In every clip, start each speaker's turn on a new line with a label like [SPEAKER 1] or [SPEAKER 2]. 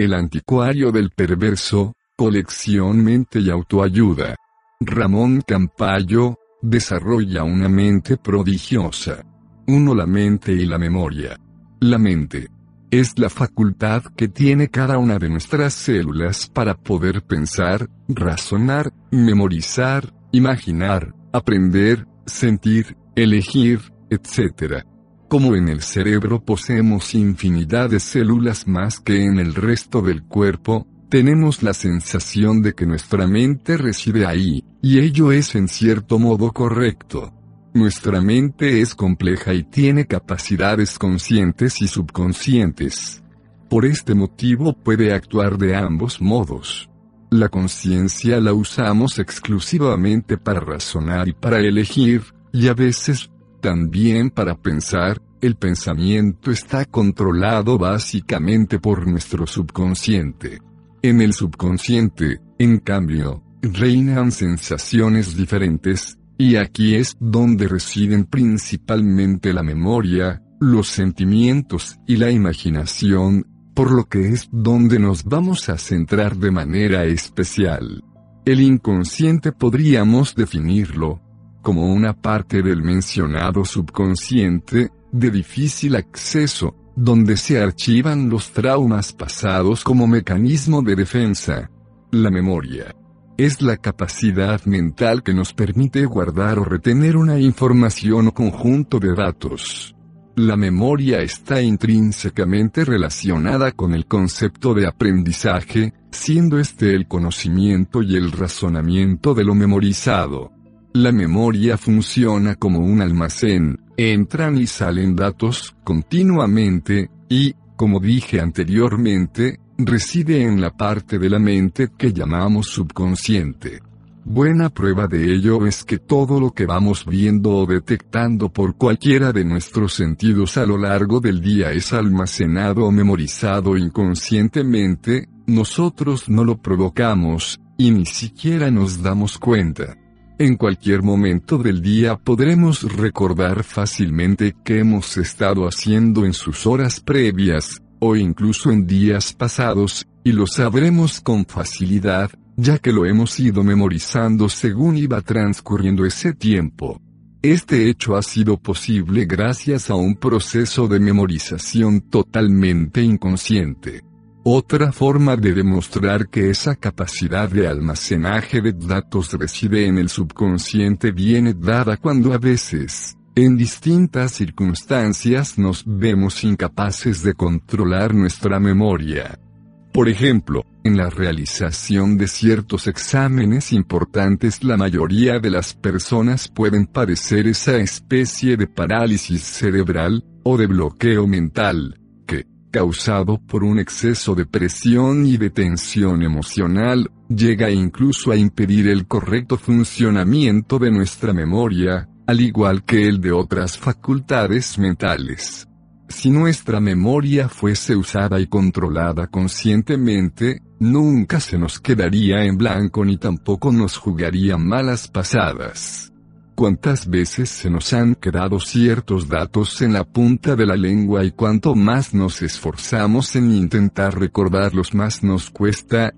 [SPEAKER 1] El anticuario del perverso, colección mente y autoayuda. Ramón Campayo, desarrolla una mente prodigiosa. Uno La mente y la memoria. La mente. Es la facultad que tiene cada una de nuestras células para poder pensar, razonar, memorizar, imaginar, aprender, sentir, elegir, etc. Como en el cerebro poseemos infinidad de células más que en el resto del cuerpo, tenemos la sensación de que nuestra mente reside ahí, y ello es en cierto modo correcto. Nuestra mente es compleja y tiene capacidades conscientes y subconscientes. Por este motivo puede actuar de ambos modos. La conciencia la usamos exclusivamente para razonar y para elegir, y a veces, también para pensar, el pensamiento está controlado básicamente por nuestro subconsciente. En el subconsciente, en cambio, reinan sensaciones diferentes, y aquí es donde residen principalmente la memoria, los sentimientos y la imaginación, por lo que es donde nos vamos a centrar de manera especial. El inconsciente podríamos definirlo, como una parte del mencionado subconsciente, de difícil acceso, donde se archivan los traumas pasados como mecanismo de defensa. La memoria. Es la capacidad mental que nos permite guardar o retener una información o conjunto de datos. La memoria está intrínsecamente relacionada con el concepto de aprendizaje, siendo este el conocimiento y el razonamiento de lo memorizado. La memoria funciona como un almacén, entran y salen datos continuamente, y, como dije anteriormente, reside en la parte de la mente que llamamos subconsciente. Buena prueba de ello es que todo lo que vamos viendo o detectando por cualquiera de nuestros sentidos a lo largo del día es almacenado o memorizado inconscientemente, nosotros no lo provocamos, y ni siquiera nos damos cuenta. En cualquier momento del día podremos recordar fácilmente qué hemos estado haciendo en sus horas previas, o incluso en días pasados, y lo sabremos con facilidad, ya que lo hemos ido memorizando según iba transcurriendo ese tiempo. Este hecho ha sido posible gracias a un proceso de memorización totalmente inconsciente. Otra forma de demostrar que esa capacidad de almacenaje de datos reside en el subconsciente viene dada cuando a veces, en distintas circunstancias nos vemos incapaces de controlar nuestra memoria. Por ejemplo, en la realización de ciertos exámenes importantes la mayoría de las personas pueden padecer esa especie de parálisis cerebral, o de bloqueo mental, causado por un exceso de presión y de tensión emocional, llega incluso a impedir el correcto funcionamiento de nuestra memoria, al igual que el de otras facultades mentales. Si nuestra memoria fuese usada y controlada conscientemente, nunca se nos quedaría en blanco ni tampoco nos jugaría malas pasadas cuántas veces se nos han quedado ciertos datos en la punta de la lengua y cuanto más nos esforzamos en intentar recordarlos más nos cuesta.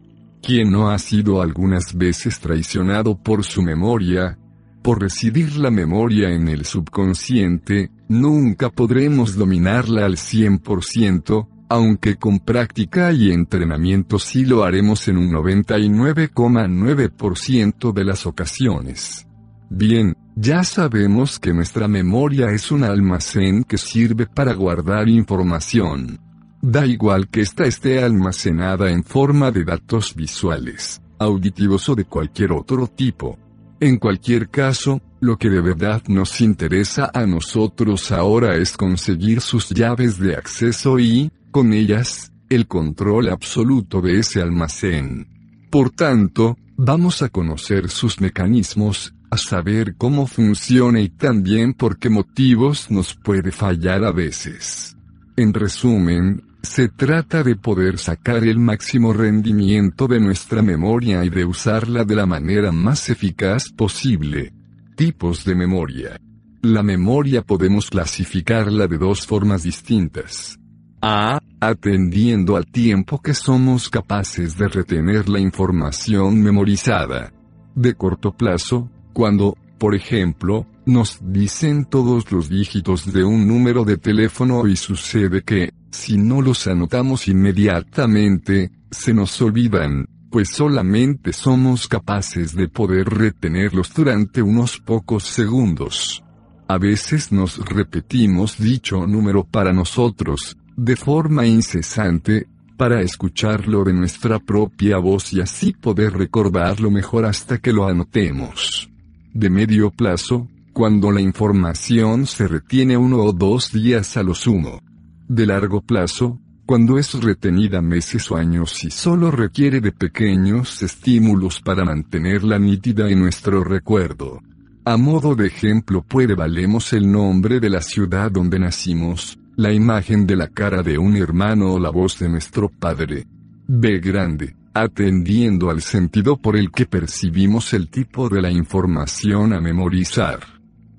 [SPEAKER 1] Quien no ha sido algunas veces traicionado por su memoria, por residir la memoria en el subconsciente, nunca podremos dominarla al 100%, aunque con práctica y entrenamiento sí lo haremos en un 99,9% de las ocasiones. Bien, ya sabemos que nuestra memoria es un almacén que sirve para guardar información. Da igual que ésta esté almacenada en forma de datos visuales, auditivos o de cualquier otro tipo. En cualquier caso, lo que de verdad nos interesa a nosotros ahora es conseguir sus llaves de acceso y, con ellas, el control absoluto de ese almacén. Por tanto, vamos a conocer sus mecanismos, a saber cómo funciona y también por qué motivos nos puede fallar a veces. En resumen, se trata de poder sacar el máximo rendimiento de nuestra memoria y de usarla de la manera más eficaz posible. Tipos de memoria. La memoria podemos clasificarla de dos formas distintas. A. Atendiendo al tiempo que somos capaces de retener la información memorizada. De corto plazo, cuando, por ejemplo, nos dicen todos los dígitos de un número de teléfono y sucede que, si no los anotamos inmediatamente, se nos olvidan, pues solamente somos capaces de poder retenerlos durante unos pocos segundos. A veces nos repetimos dicho número para nosotros, de forma incesante, para escucharlo de nuestra propia voz y así poder recordarlo mejor hasta que lo anotemos de medio plazo, cuando la información se retiene uno o dos días a lo sumo. De largo plazo, cuando es retenida meses o años y solo requiere de pequeños estímulos para mantenerla nítida en nuestro recuerdo. A modo de ejemplo puede valemos el nombre de la ciudad donde nacimos, la imagen de la cara de un hermano o la voz de nuestro padre. B grande atendiendo al sentido por el que percibimos el tipo de la información a memorizar.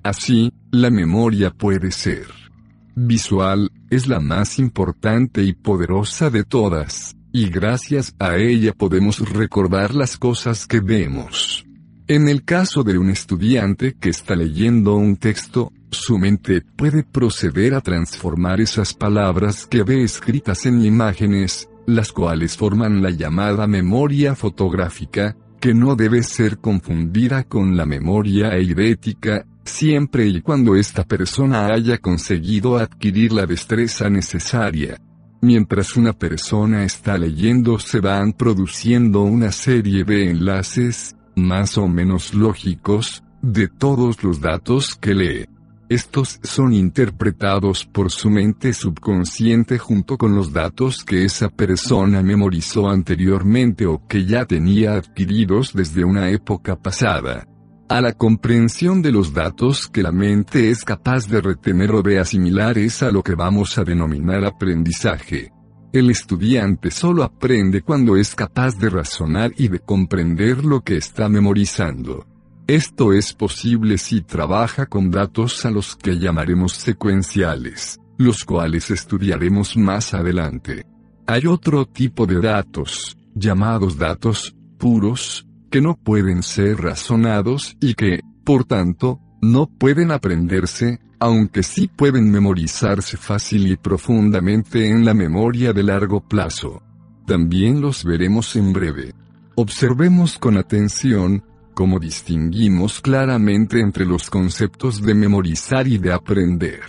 [SPEAKER 1] Así, la memoria puede ser visual, es la más importante y poderosa de todas, y gracias a ella podemos recordar las cosas que vemos. En el caso de un estudiante que está leyendo un texto, su mente puede proceder a transformar esas palabras que ve escritas en imágenes, las cuales forman la llamada memoria fotográfica, que no debe ser confundida con la memoria eidética, siempre y cuando esta persona haya conseguido adquirir la destreza necesaria. Mientras una persona está leyendo se van produciendo una serie de enlaces, más o menos lógicos, de todos los datos que lee. Estos son interpretados por su mente subconsciente junto con los datos que esa persona memorizó anteriormente o que ya tenía adquiridos desde una época pasada. A la comprensión de los datos que la mente es capaz de retener o de asimilar es a lo que vamos a denominar aprendizaje. El estudiante solo aprende cuando es capaz de razonar y de comprender lo que está memorizando. Esto es posible si trabaja con datos a los que llamaremos secuenciales, los cuales estudiaremos más adelante. Hay otro tipo de datos, llamados datos puros, que no pueden ser razonados y que, por tanto, no pueden aprenderse, aunque sí pueden memorizarse fácil y profundamente en la memoria de largo plazo. También los veremos en breve. Observemos con atención, como distinguimos claramente entre los conceptos de memorizar y de aprender.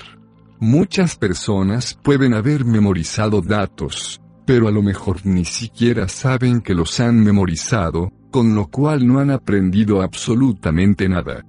[SPEAKER 1] Muchas personas pueden haber memorizado datos, pero a lo mejor ni siquiera saben que los han memorizado, con lo cual no han aprendido absolutamente nada.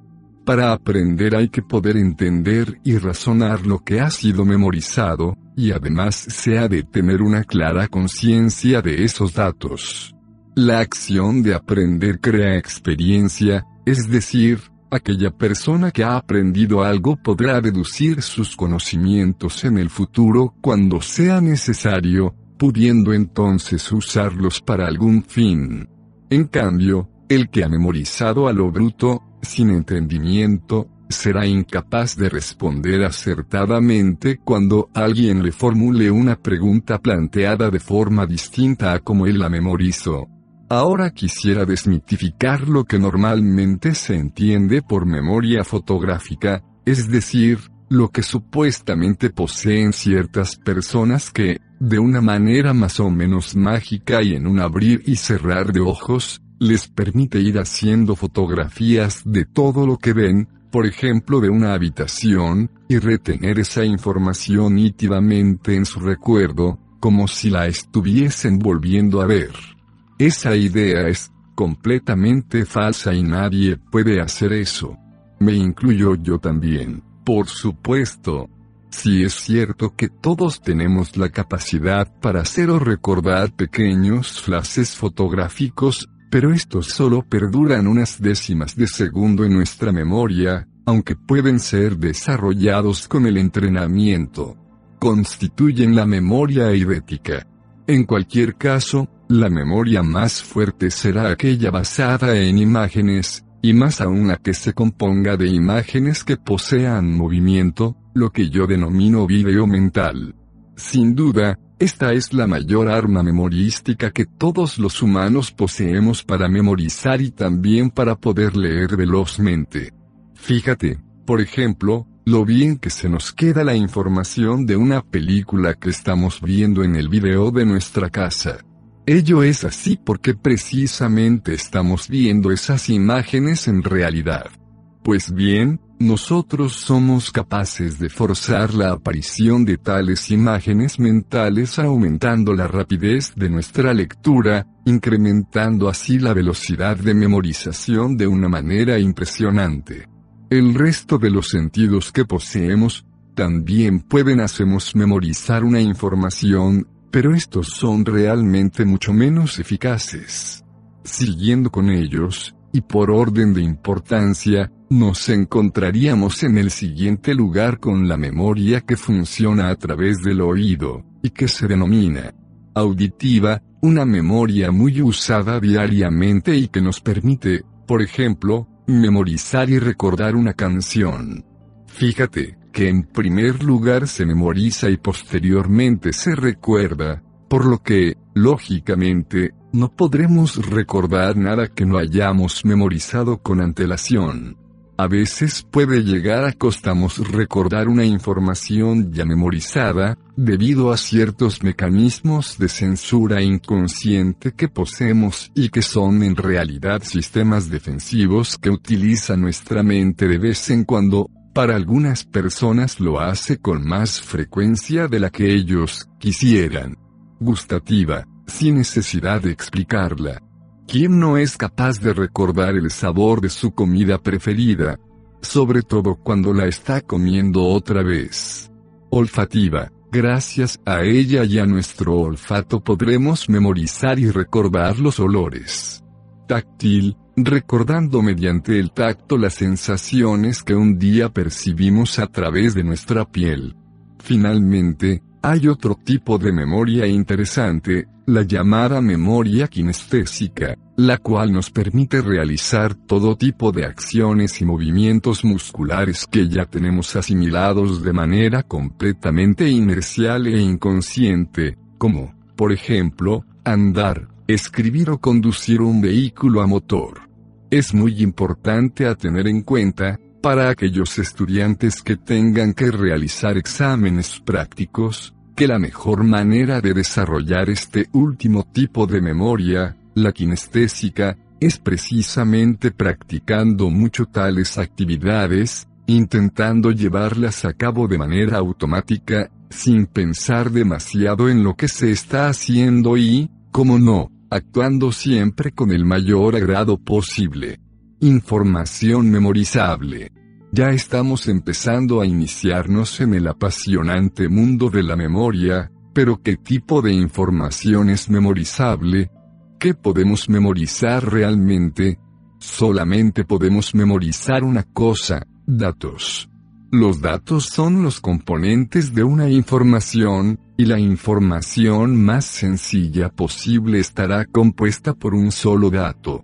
[SPEAKER 1] Para aprender hay que poder entender y razonar lo que ha sido memorizado, y además se ha de tener una clara conciencia de esos datos. La acción de aprender crea experiencia, es decir, aquella persona que ha aprendido algo podrá deducir sus conocimientos en el futuro cuando sea necesario, pudiendo entonces usarlos para algún fin. En cambio, el que ha memorizado a lo bruto, sin entendimiento, será incapaz de responder acertadamente cuando alguien le formule una pregunta planteada de forma distinta a como él la memorizó. Ahora quisiera desmitificar lo que normalmente se entiende por memoria fotográfica, es decir, lo que supuestamente poseen ciertas personas que, de una manera más o menos mágica y en un abrir y cerrar de ojos, les permite ir haciendo fotografías de todo lo que ven, por ejemplo de una habitación, y retener esa información nítidamente en su recuerdo, como si la estuviesen volviendo a ver. Esa idea es completamente falsa y nadie puede hacer eso. Me incluyo yo también, por supuesto. Si es cierto que todos tenemos la capacidad para hacer o recordar pequeños flashes fotográficos, pero estos solo perduran unas décimas de segundo en nuestra memoria, aunque pueden ser desarrollados con el entrenamiento. Constituyen la memoria eidética. En cualquier caso, la memoria más fuerte será aquella basada en imágenes, y más aún la que se componga de imágenes que posean movimiento, lo que yo denomino video mental. Sin duda, esta es la mayor arma memorística que todos los humanos poseemos para memorizar y también para poder leer velozmente. Fíjate, por ejemplo, lo bien que se nos queda la información de una película que estamos viendo en el video de nuestra casa. Ello es así porque precisamente estamos viendo esas imágenes en realidad. Pues bien, nosotros somos capaces de forzar la aparición de tales imágenes mentales aumentando la rapidez de nuestra lectura, incrementando así la velocidad de memorización de una manera impresionante. El resto de los sentidos que poseemos, también pueden hacernos memorizar una información, pero estos son realmente mucho menos eficaces. Siguiendo con ellos, y por orden de importancia, nos encontraríamos en el siguiente lugar con la memoria que funciona a través del oído, y que se denomina auditiva, una memoria muy usada diariamente y que nos permite, por ejemplo, memorizar y recordar una canción. Fíjate, que en primer lugar se memoriza y posteriormente se recuerda, por lo que, lógicamente, no podremos recordar nada que no hayamos memorizado con antelación. A veces puede llegar a costamos recordar una información ya memorizada, debido a ciertos mecanismos de censura inconsciente que poseemos y que son en realidad sistemas defensivos que utiliza nuestra mente de vez en cuando para algunas personas lo hace con más frecuencia de la que ellos quisieran. Gustativa, sin necesidad de explicarla. ¿Quién no es capaz de recordar el sabor de su comida preferida? Sobre todo cuando la está comiendo otra vez. Olfativa, gracias a ella y a nuestro olfato podremos memorizar y recordar los olores. Táctil, recordando mediante el tacto las sensaciones que un día percibimos a través de nuestra piel. Finalmente, hay otro tipo de memoria interesante, la llamada memoria kinestésica, la cual nos permite realizar todo tipo de acciones y movimientos musculares que ya tenemos asimilados de manera completamente inercial e inconsciente, como, por ejemplo, andar, escribir o conducir un vehículo a motor. Es muy importante a tener en cuenta, para aquellos estudiantes que tengan que realizar exámenes prácticos, que la mejor manera de desarrollar este último tipo de memoria, la kinestésica, es precisamente practicando mucho tales actividades, intentando llevarlas a cabo de manera automática, sin pensar demasiado en lo que se está haciendo y, como no, actuando siempre con el mayor agrado posible. Información memorizable. Ya estamos empezando a iniciarnos en el apasionante mundo de la memoria, pero ¿qué tipo de información es memorizable? ¿Qué podemos memorizar realmente? Solamente podemos memorizar una cosa, datos. Los datos son los componentes de una información, y la información más sencilla posible estará compuesta por un solo dato.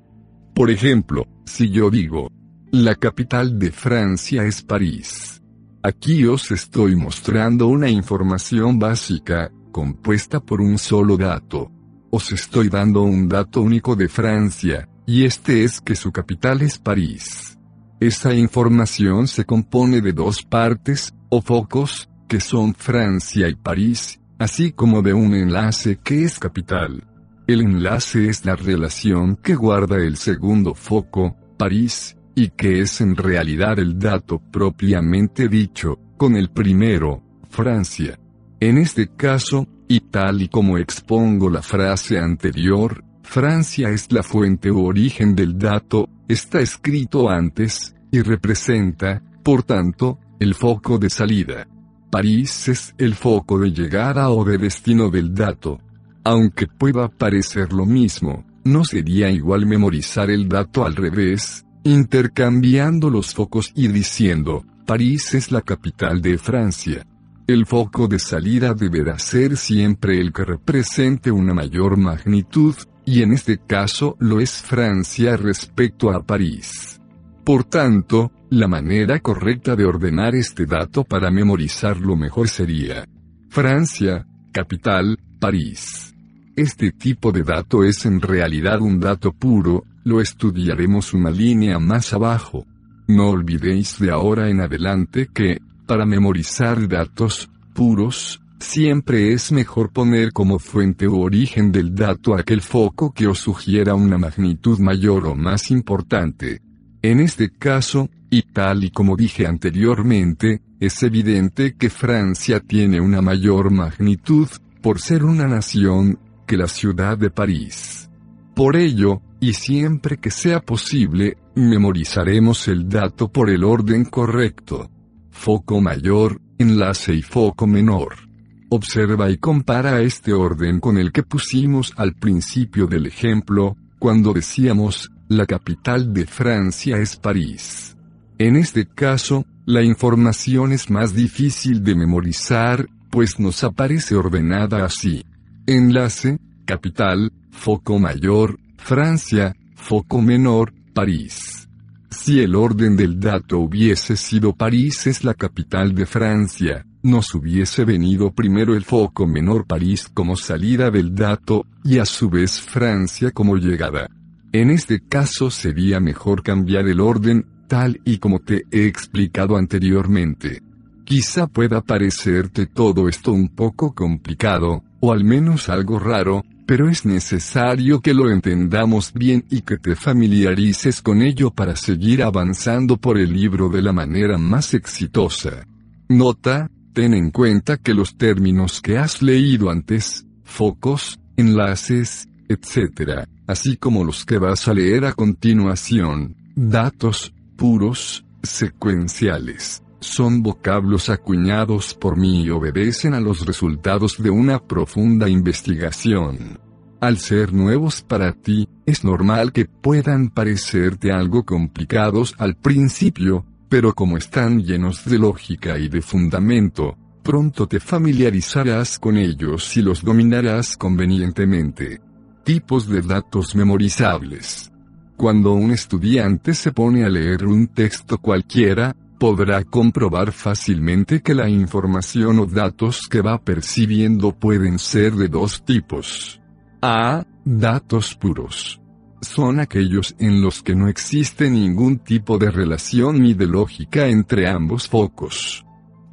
[SPEAKER 1] Por ejemplo, si yo digo, la capital de Francia es París. Aquí os estoy mostrando una información básica, compuesta por un solo dato. Os estoy dando un dato único de Francia, y este es que su capital es París. Esta información se compone de dos partes, o focos, que son Francia y París, así como de un enlace que es capital. El enlace es la relación que guarda el segundo foco, París, y que es en realidad el dato propiamente dicho, con el primero, Francia. En este caso, y tal y como expongo la frase anterior, Francia es la fuente o origen del dato, está escrito antes, y representa, por tanto, el foco de salida. París es el foco de llegada o de destino del dato. Aunque pueda parecer lo mismo, no sería igual memorizar el dato al revés, intercambiando los focos y diciendo, París es la capital de Francia. El foco de salida deberá ser siempre el que represente una mayor magnitud y en este caso lo es Francia respecto a París. Por tanto, la manera correcta de ordenar este dato para memorizarlo mejor sería Francia, capital, París. Este tipo de dato es en realidad un dato puro, lo estudiaremos una línea más abajo. No olvidéis de ahora en adelante que, para memorizar datos puros, Siempre es mejor poner como fuente u origen del dato aquel foco que os sugiera una magnitud mayor o más importante. En este caso, y tal y como dije anteriormente, es evidente que Francia tiene una mayor magnitud, por ser una nación, que la ciudad de París. Por ello, y siempre que sea posible, memorizaremos el dato por el orden correcto. Foco mayor, enlace y foco menor. Observa y compara este orden con el que pusimos al principio del ejemplo, cuando decíamos, la capital de Francia es París. En este caso, la información es más difícil de memorizar, pues nos aparece ordenada así. Enlace, capital, foco mayor, Francia, foco menor, París. Si el orden del dato hubiese sido París es la capital de Francia, nos hubiese venido primero el foco menor París como salida del dato, y a su vez Francia como llegada. En este caso sería mejor cambiar el orden, tal y como te he explicado anteriormente. Quizá pueda parecerte todo esto un poco complicado, o al menos algo raro, pero es necesario que lo entendamos bien y que te familiarices con ello para seguir avanzando por el libro de la manera más exitosa. Nota, Ten en cuenta que los términos que has leído antes, focos, enlaces, etc., así como los que vas a leer a continuación, datos, puros, secuenciales, son vocablos acuñados por mí y obedecen a los resultados de una profunda investigación. Al ser nuevos para ti, es normal que puedan parecerte algo complicados al principio, pero como están llenos de lógica y de fundamento, pronto te familiarizarás con ellos y los dominarás convenientemente. Tipos de datos memorizables. Cuando un estudiante se pone a leer un texto cualquiera, podrá comprobar fácilmente que la información o datos que va percibiendo pueden ser de dos tipos. A. Datos puros son aquellos en los que no existe ningún tipo de relación ni de lógica entre ambos focos.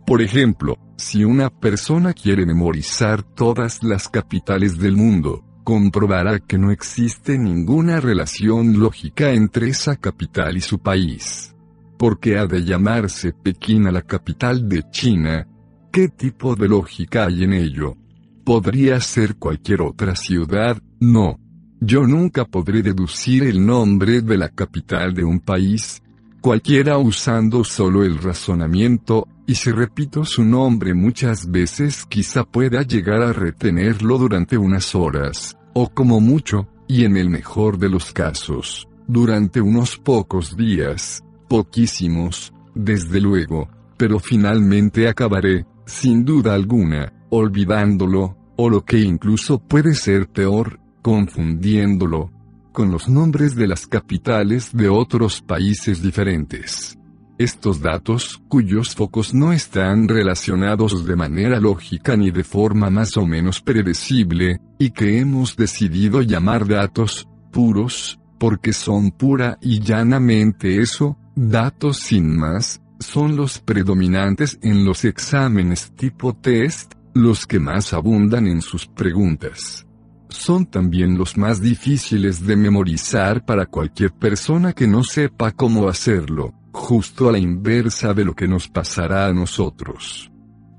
[SPEAKER 1] Por ejemplo, si una persona quiere memorizar todas las capitales del mundo, comprobará que no existe ninguna relación lógica entre esa capital y su país. ¿Por qué ha de llamarse Pekín a la capital de China? ¿Qué tipo de lógica hay en ello? Podría ser cualquier otra ciudad, no. Yo nunca podré deducir el nombre de la capital de un país, cualquiera usando solo el razonamiento, y si repito su nombre muchas veces quizá pueda llegar a retenerlo durante unas horas, o como mucho, y en el mejor de los casos, durante unos pocos días, poquísimos, desde luego, pero finalmente acabaré, sin duda alguna, olvidándolo, o lo que incluso puede ser peor, confundiéndolo con los nombres de las capitales de otros países diferentes. Estos datos, cuyos focos no están relacionados de manera lógica ni de forma más o menos predecible, y que hemos decidido llamar datos, puros, porque son pura y llanamente eso, datos sin más, son los predominantes en los exámenes tipo test, los que más abundan en sus preguntas son también los más difíciles de memorizar para cualquier persona que no sepa cómo hacerlo, justo a la inversa de lo que nos pasará a nosotros.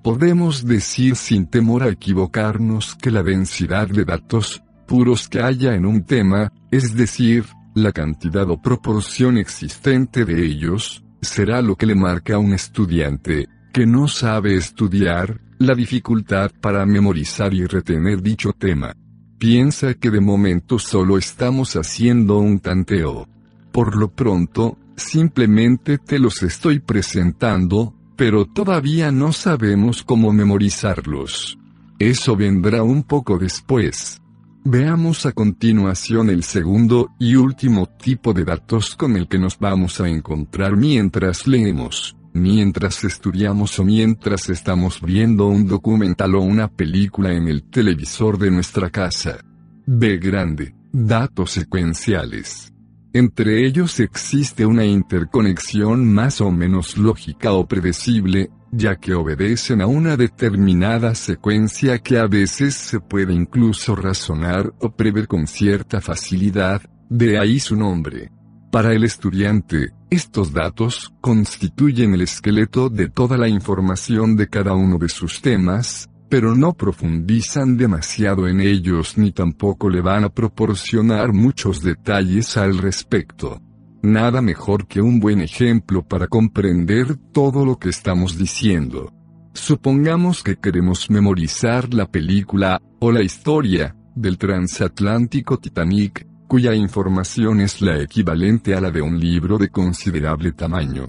[SPEAKER 1] Podemos decir sin temor a equivocarnos que la densidad de datos, puros que haya en un tema, es decir, la cantidad o proporción existente de ellos, será lo que le marca a un estudiante, que no sabe estudiar, la dificultad para memorizar y retener dicho tema. Piensa que de momento solo estamos haciendo un tanteo. Por lo pronto, simplemente te los estoy presentando, pero todavía no sabemos cómo memorizarlos. Eso vendrá un poco después. Veamos a continuación el segundo y último tipo de datos con el que nos vamos a encontrar mientras leemos. Mientras estudiamos o mientras estamos viendo un documental o una película en el televisor de nuestra casa. B grande, datos secuenciales. Entre ellos existe una interconexión más o menos lógica o predecible, ya que obedecen a una determinada secuencia que a veces se puede incluso razonar o prever con cierta facilidad, de ahí su nombre. Para el estudiante, estos datos constituyen el esqueleto de toda la información de cada uno de sus temas, pero no profundizan demasiado en ellos ni tampoco le van a proporcionar muchos detalles al respecto. Nada mejor que un buen ejemplo para comprender todo lo que estamos diciendo. Supongamos que queremos memorizar la película, o la historia, del transatlántico Titanic, cuya información es la equivalente a la de un libro de considerable tamaño.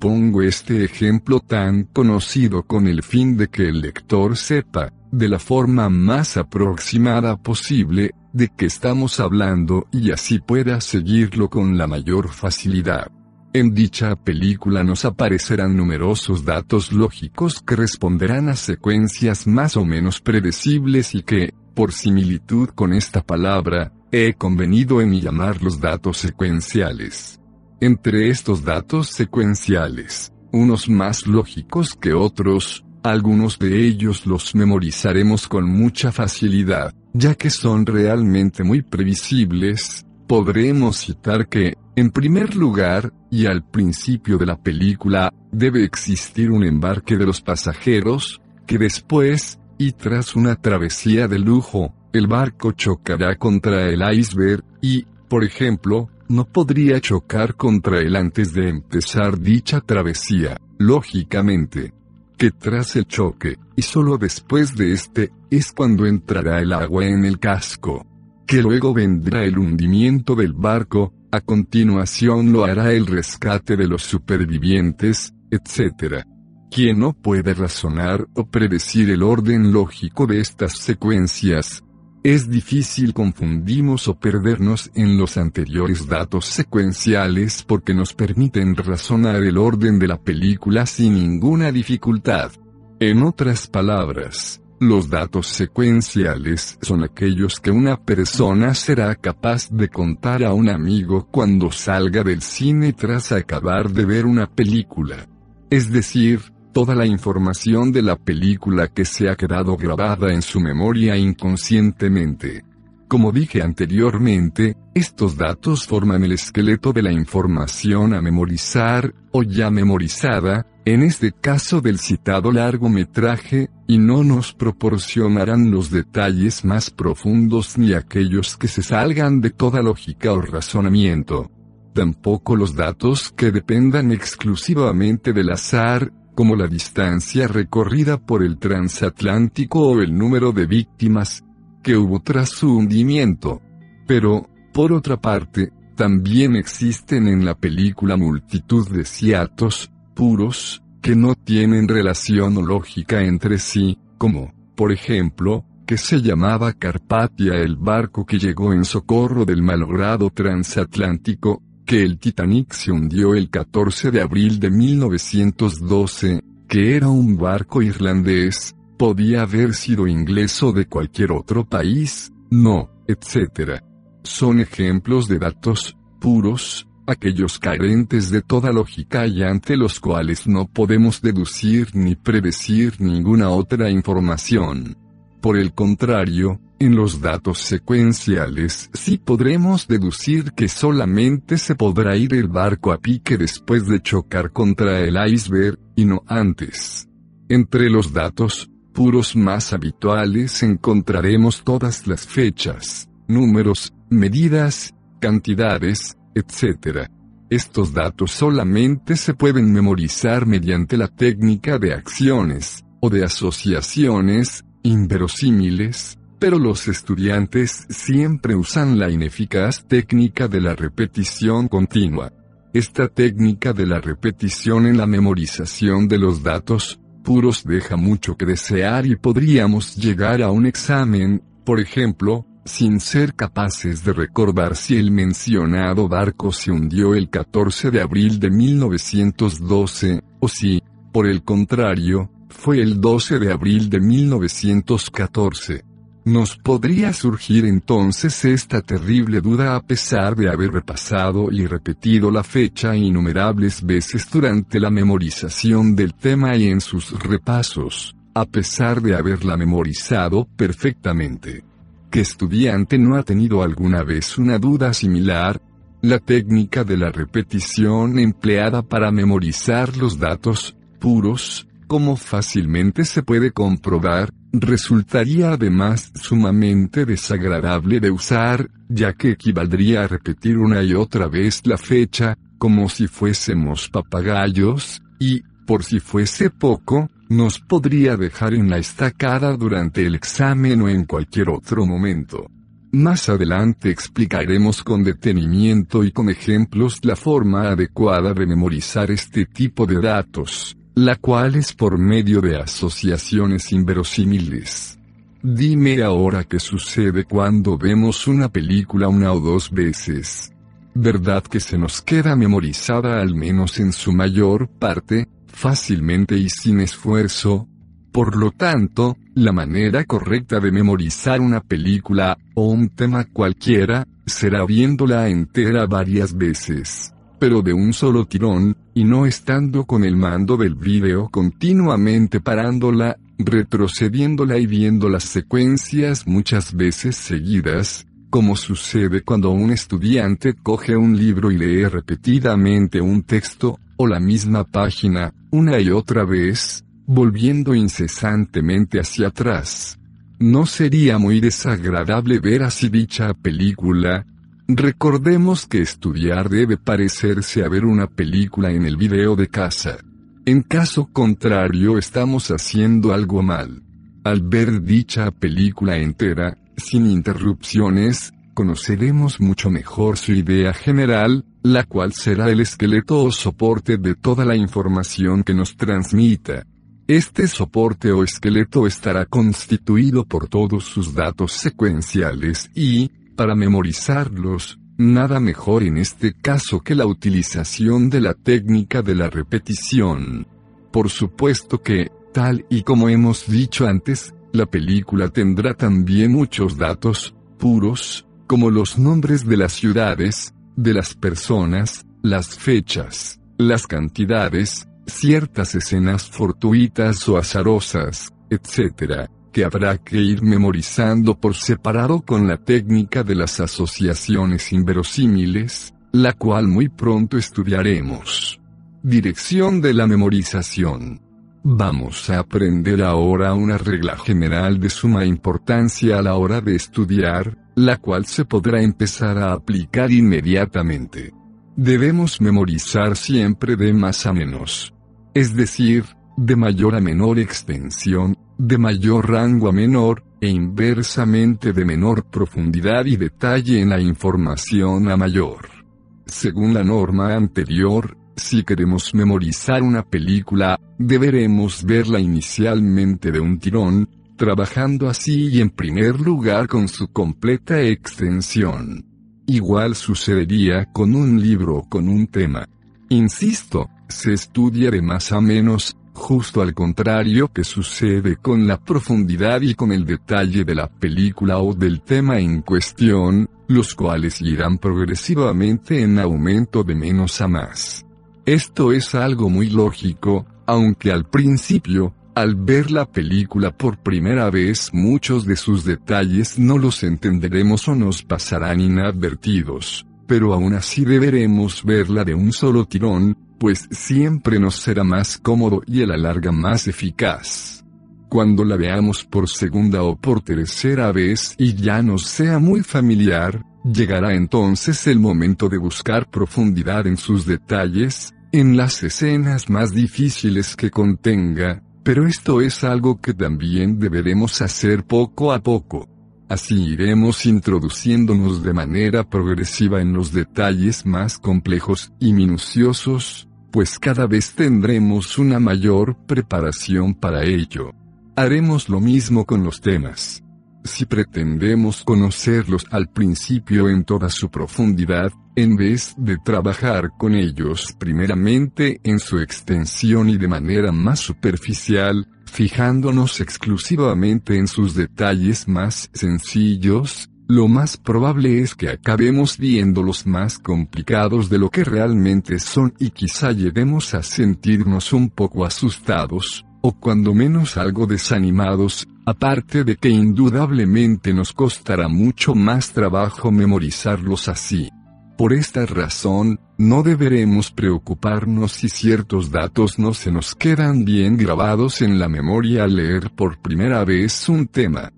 [SPEAKER 1] Pongo este ejemplo tan conocido con el fin de que el lector sepa, de la forma más aproximada posible, de qué estamos hablando y así pueda seguirlo con la mayor facilidad. En dicha película nos aparecerán numerosos datos lógicos que responderán a secuencias más o menos predecibles y que, por similitud con esta palabra, He convenido en llamar los datos secuenciales. Entre estos datos secuenciales, unos más lógicos que otros, algunos de ellos los memorizaremos con mucha facilidad, ya que son realmente muy previsibles, podremos citar que, en primer lugar, y al principio de la película, debe existir un embarque de los pasajeros, que después, y tras una travesía de lujo, el barco chocará contra el iceberg, y, por ejemplo, no podría chocar contra él antes de empezar dicha travesía, lógicamente. Que tras el choque, y solo después de este, es cuando entrará el agua en el casco. Que luego vendrá el hundimiento del barco, a continuación lo hará el rescate de los supervivientes, etc. Quien no puede razonar o predecir el orden lógico de estas secuencias, es difícil confundimos o perdernos en los anteriores datos secuenciales porque nos permiten razonar el orden de la película sin ninguna dificultad. En otras palabras, los datos secuenciales son aquellos que una persona será capaz de contar a un amigo cuando salga del cine tras acabar de ver una película. Es decir, toda la información de la película que se ha quedado grabada en su memoria inconscientemente. Como dije anteriormente, estos datos forman el esqueleto de la información a memorizar, o ya memorizada, en este caso del citado largometraje, y no nos proporcionarán los detalles más profundos ni aquellos que se salgan de toda lógica o razonamiento. Tampoco los datos que dependan exclusivamente del azar, como la distancia recorrida por el transatlántico o el número de víctimas que hubo tras su hundimiento. Pero, por otra parte, también existen en la película multitud de ciatos, puros, que no tienen relación lógica entre sí, como, por ejemplo, que se llamaba Carpatia el barco que llegó en socorro del malogrado transatlántico, que el Titanic se hundió el 14 de abril de 1912, que era un barco irlandés, podía haber sido inglés o de cualquier otro país, no, etc. Son ejemplos de datos, puros, aquellos carentes de toda lógica y ante los cuales no podemos deducir ni predecir ninguna otra información. Por el contrario, en los datos secuenciales sí podremos deducir que solamente se podrá ir el barco a pique después de chocar contra el iceberg, y no antes. Entre los datos puros más habituales encontraremos todas las fechas, números, medidas, cantidades, etc. Estos datos solamente se pueden memorizar mediante la técnica de acciones, o de asociaciones, inverosímiles, pero los estudiantes siempre usan la ineficaz técnica de la repetición continua. Esta técnica de la repetición en la memorización de los datos puros deja mucho que desear y podríamos llegar a un examen, por ejemplo, sin ser capaces de recordar si el mencionado barco se hundió el 14 de abril de 1912, o si, por el contrario, fue el 12 de abril de 1914. Nos podría surgir entonces esta terrible duda a pesar de haber repasado y repetido la fecha innumerables veces durante la memorización del tema y en sus repasos, a pesar de haberla memorizado perfectamente. ¿Qué estudiante no ha tenido alguna vez una duda similar? La técnica de la repetición empleada para memorizar los datos puros, como fácilmente se puede comprobar, Resultaría además sumamente desagradable de usar, ya que equivaldría a repetir una y otra vez la fecha, como si fuésemos papagayos, y, por si fuese poco, nos podría dejar en la estacada durante el examen o en cualquier otro momento. Más adelante explicaremos con detenimiento y con ejemplos la forma adecuada de memorizar este tipo de datos la cual es por medio de asociaciones inverosímiles. Dime ahora qué sucede cuando vemos una película una o dos veces. ¿Verdad que se nos queda memorizada al menos en su mayor parte, fácilmente y sin esfuerzo? Por lo tanto, la manera correcta de memorizar una película, o un tema cualquiera, será viéndola entera varias veces pero de un solo tirón, y no estando con el mando del vídeo continuamente parándola, retrocediéndola y viendo las secuencias muchas veces seguidas, como sucede cuando un estudiante coge un libro y lee repetidamente un texto, o la misma página, una y otra vez, volviendo incesantemente hacia atrás. No sería muy desagradable ver así dicha película, Recordemos que estudiar debe parecerse a ver una película en el video de casa. En caso contrario estamos haciendo algo mal. Al ver dicha película entera, sin interrupciones, conoceremos mucho mejor su idea general, la cual será el esqueleto o soporte de toda la información que nos transmita. Este soporte o esqueleto estará constituido por todos sus datos secuenciales y, para memorizarlos, nada mejor en este caso que la utilización de la técnica de la repetición. Por supuesto que, tal y como hemos dicho antes, la película tendrá también muchos datos, puros, como los nombres de las ciudades, de las personas, las fechas, las cantidades, ciertas escenas fortuitas o azarosas, etc que habrá que ir memorizando por separado con la técnica de las asociaciones inverosímiles, la cual muy pronto estudiaremos. Dirección de la memorización. Vamos a aprender ahora una regla general de suma importancia a la hora de estudiar, la cual se podrá empezar a aplicar inmediatamente. Debemos memorizar siempre de más a menos. Es decir, de mayor a menor extensión, de mayor rango a menor, e inversamente de menor profundidad y detalle en la información a mayor. Según la norma anterior, si queremos memorizar una película, deberemos verla inicialmente de un tirón, trabajando así y en primer lugar con su completa extensión. Igual sucedería con un libro o con un tema. Insisto, se estudia de más a menos, justo al contrario que sucede con la profundidad y con el detalle de la película o del tema en cuestión, los cuales irán progresivamente en aumento de menos a más. Esto es algo muy lógico, aunque al principio, al ver la película por primera vez muchos de sus detalles no los entenderemos o nos pasarán inadvertidos, pero aún así deberemos verla de un solo tirón, pues siempre nos será más cómodo y a la larga más eficaz. Cuando la veamos por segunda o por tercera vez y ya nos sea muy familiar, llegará entonces el momento de buscar profundidad en sus detalles, en las escenas más difíciles que contenga, pero esto es algo que también deberemos hacer poco a poco. Así iremos introduciéndonos de manera progresiva en los detalles más complejos y minuciosos, pues cada vez tendremos una mayor preparación para ello. Haremos lo mismo con los temas. Si pretendemos conocerlos al principio en toda su profundidad, en vez de trabajar con ellos primeramente en su extensión y de manera más superficial, fijándonos exclusivamente en sus detalles más sencillos, lo más probable es que acabemos viéndolos más complicados de lo que realmente son y quizá lleguemos a sentirnos un poco asustados, o cuando menos algo desanimados, aparte de que indudablemente nos costará mucho más trabajo memorizarlos así. Por esta razón, no deberemos preocuparnos si ciertos datos no se nos quedan bien grabados en la memoria al leer por primera vez un tema.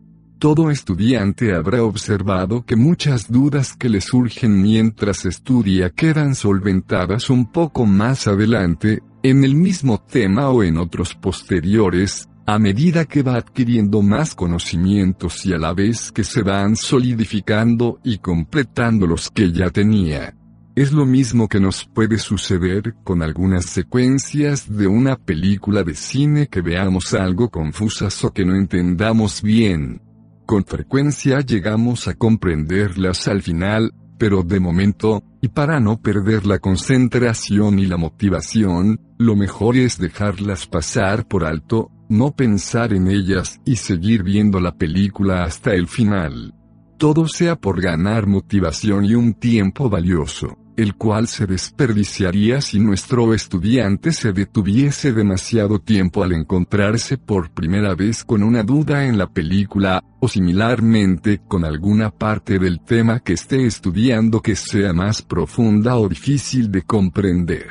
[SPEAKER 1] Todo estudiante habrá observado que muchas dudas que le surgen mientras estudia quedan solventadas un poco más adelante, en el mismo tema o en otros posteriores, a medida que va adquiriendo más conocimientos y a la vez que se van solidificando y completando los que ya tenía. Es lo mismo que nos puede suceder con algunas secuencias de una película de cine que veamos algo confusas o que no entendamos bien. Con frecuencia llegamos a comprenderlas al final, pero de momento, y para no perder la concentración y la motivación, lo mejor es dejarlas pasar por alto, no pensar en ellas y seguir viendo la película hasta el final. Todo sea por ganar motivación y un tiempo valioso el cual se desperdiciaría si nuestro estudiante se detuviese demasiado tiempo al encontrarse por primera vez con una duda en la película, o similarmente con alguna parte del tema que esté estudiando que sea más profunda o difícil de comprender.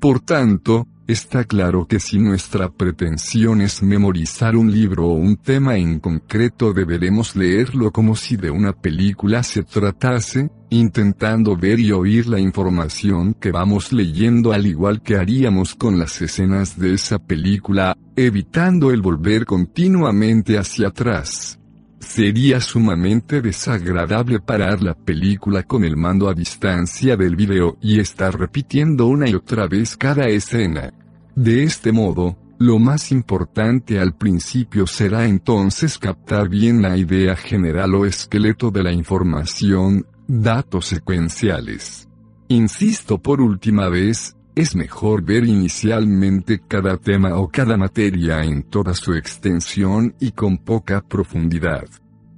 [SPEAKER 1] Por tanto, Está claro que si nuestra pretensión es memorizar un libro o un tema en concreto deberemos leerlo como si de una película se tratase, intentando ver y oír la información que vamos leyendo al igual que haríamos con las escenas de esa película, evitando el volver continuamente hacia atrás. Sería sumamente desagradable parar la película con el mando a distancia del video y estar repitiendo una y otra vez cada escena. De este modo, lo más importante al principio será entonces captar bien la idea general o esqueleto de la información, datos secuenciales. Insisto por última vez, es mejor ver inicialmente cada tema o cada materia en toda su extensión y con poca profundidad.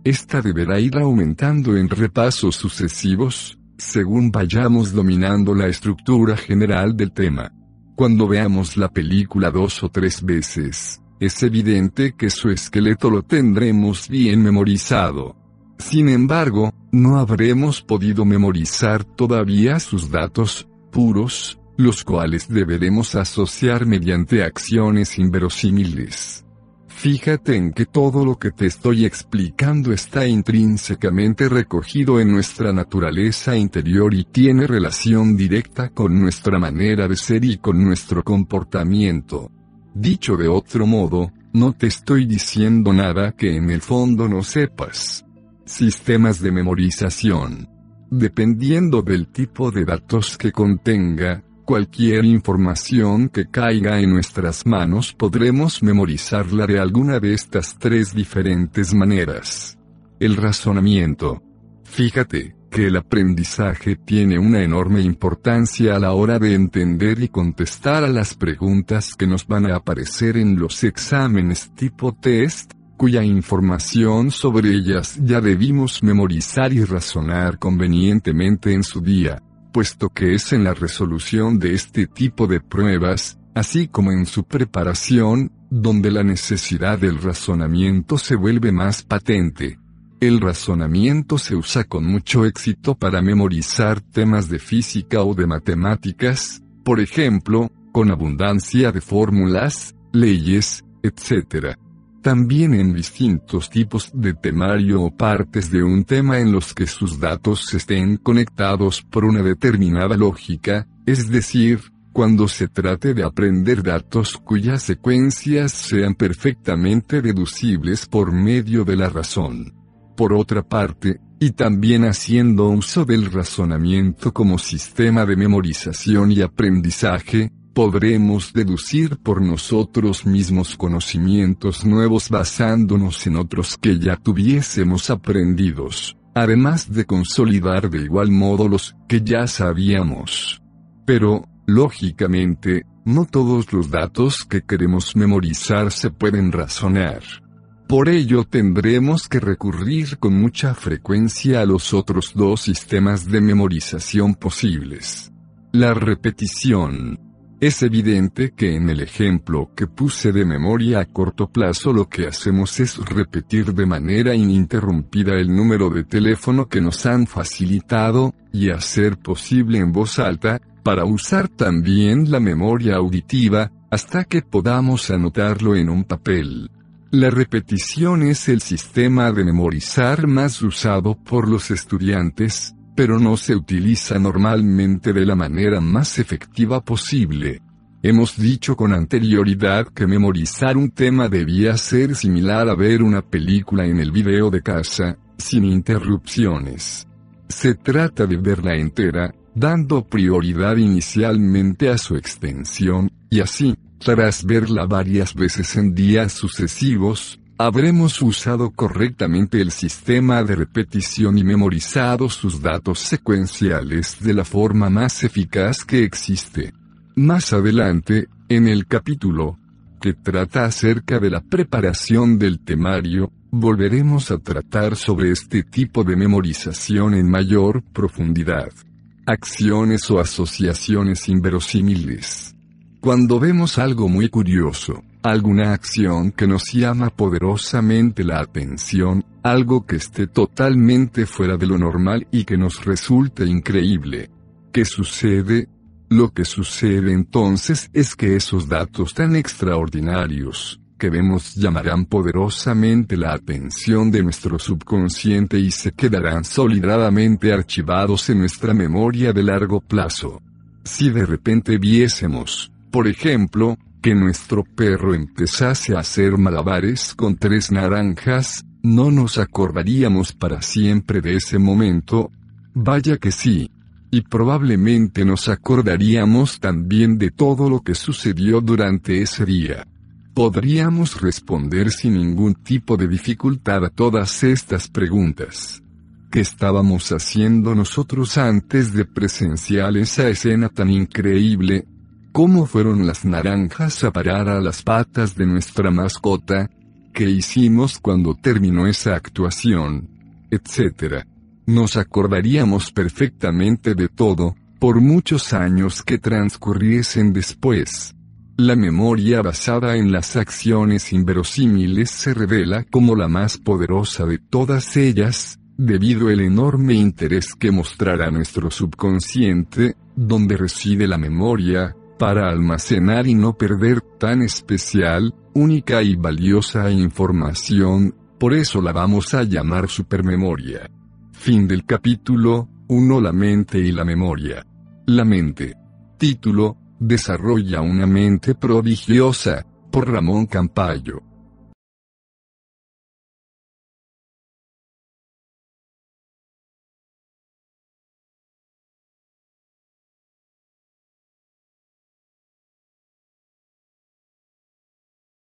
[SPEAKER 1] Esta deberá ir aumentando en repasos sucesivos, según vayamos dominando la estructura general del tema. Cuando veamos la película dos o tres veces, es evidente que su esqueleto lo tendremos bien memorizado. Sin embargo, no habremos podido memorizar todavía sus datos, puros, los cuales deberemos asociar mediante acciones inverosímiles. Fíjate en que todo lo que te estoy explicando está intrínsecamente recogido en nuestra naturaleza interior y tiene relación directa con nuestra manera de ser y con nuestro comportamiento. Dicho de otro modo, no te estoy diciendo nada que en el fondo no sepas. Sistemas de memorización. Dependiendo del tipo de datos que contenga, Cualquier información que caiga en nuestras manos podremos memorizarla de alguna de estas tres diferentes maneras. El razonamiento. Fíjate, que el aprendizaje tiene una enorme importancia a la hora de entender y contestar a las preguntas que nos van a aparecer en los exámenes tipo test, cuya información sobre ellas ya debimos memorizar y razonar convenientemente en su día puesto que es en la resolución de este tipo de pruebas, así como en su preparación, donde la necesidad del razonamiento se vuelve más patente. El razonamiento se usa con mucho éxito para memorizar temas de física o de matemáticas, por ejemplo, con abundancia de fórmulas, leyes, etc también en distintos tipos de temario o partes de un tema en los que sus datos estén conectados por una determinada lógica, es decir, cuando se trate de aprender datos cuyas secuencias sean perfectamente deducibles por medio de la razón. Por otra parte, y también haciendo uso del razonamiento como sistema de memorización y aprendizaje, podremos deducir por nosotros mismos conocimientos nuevos basándonos en otros que ya tuviésemos aprendidos, además de consolidar de igual modo los que ya sabíamos. Pero, lógicamente, no todos los datos que queremos memorizar se pueden razonar. Por ello tendremos que recurrir con mucha frecuencia a los otros dos sistemas de memorización posibles. La repetición, es evidente que en el ejemplo que puse de memoria a corto plazo lo que hacemos es repetir de manera ininterrumpida el número de teléfono que nos han facilitado, y hacer posible en voz alta, para usar también la memoria auditiva, hasta que podamos anotarlo en un papel. La repetición es el sistema de memorizar más usado por los estudiantes, pero no se utiliza normalmente de la manera más efectiva posible. Hemos dicho con anterioridad que memorizar un tema debía ser similar a ver una película en el video de casa, sin interrupciones. Se trata de verla entera, dando prioridad inicialmente a su extensión, y así, tras verla varias veces en días sucesivos, Habremos usado correctamente el sistema de repetición y memorizado sus datos secuenciales de la forma más eficaz que existe. Más adelante, en el capítulo, que trata acerca de la preparación del temario, volveremos a tratar sobre este tipo de memorización en mayor profundidad. Acciones o asociaciones inverosímiles. Cuando vemos algo muy curioso, alguna acción que nos llama poderosamente la atención, algo que esté totalmente fuera de lo normal y que nos resulte increíble. ¿Qué sucede? Lo que sucede entonces es que esos datos tan extraordinarios, que vemos llamarán poderosamente la atención de nuestro subconsciente y se quedarán solidadamente archivados en nuestra memoria de largo plazo. Si de repente viésemos, por ejemplo, que nuestro perro empezase a hacer malabares con tres naranjas, no nos acordaríamos para siempre de ese momento. Vaya que sí. Y probablemente nos acordaríamos también de todo lo que sucedió durante ese día. Podríamos responder sin ningún tipo de dificultad a todas estas preguntas. ¿Qué estábamos haciendo nosotros antes de presenciar esa escena tan increíble? ¿Cómo fueron las naranjas a parar a las patas de nuestra mascota? ¿Qué hicimos cuando terminó esa actuación? Etcétera. Nos acordaríamos perfectamente de todo, por muchos años que transcurriesen después. La memoria basada en las acciones inverosímiles se revela como la más poderosa de todas ellas, debido al enorme interés que mostrará nuestro subconsciente, donde reside la memoria, para almacenar y no perder tan especial, única y valiosa información, por eso la vamos a llamar supermemoria. Fin del capítulo 1 La mente y la memoria. La mente. Título, Desarrolla una mente prodigiosa, por Ramón Campayo.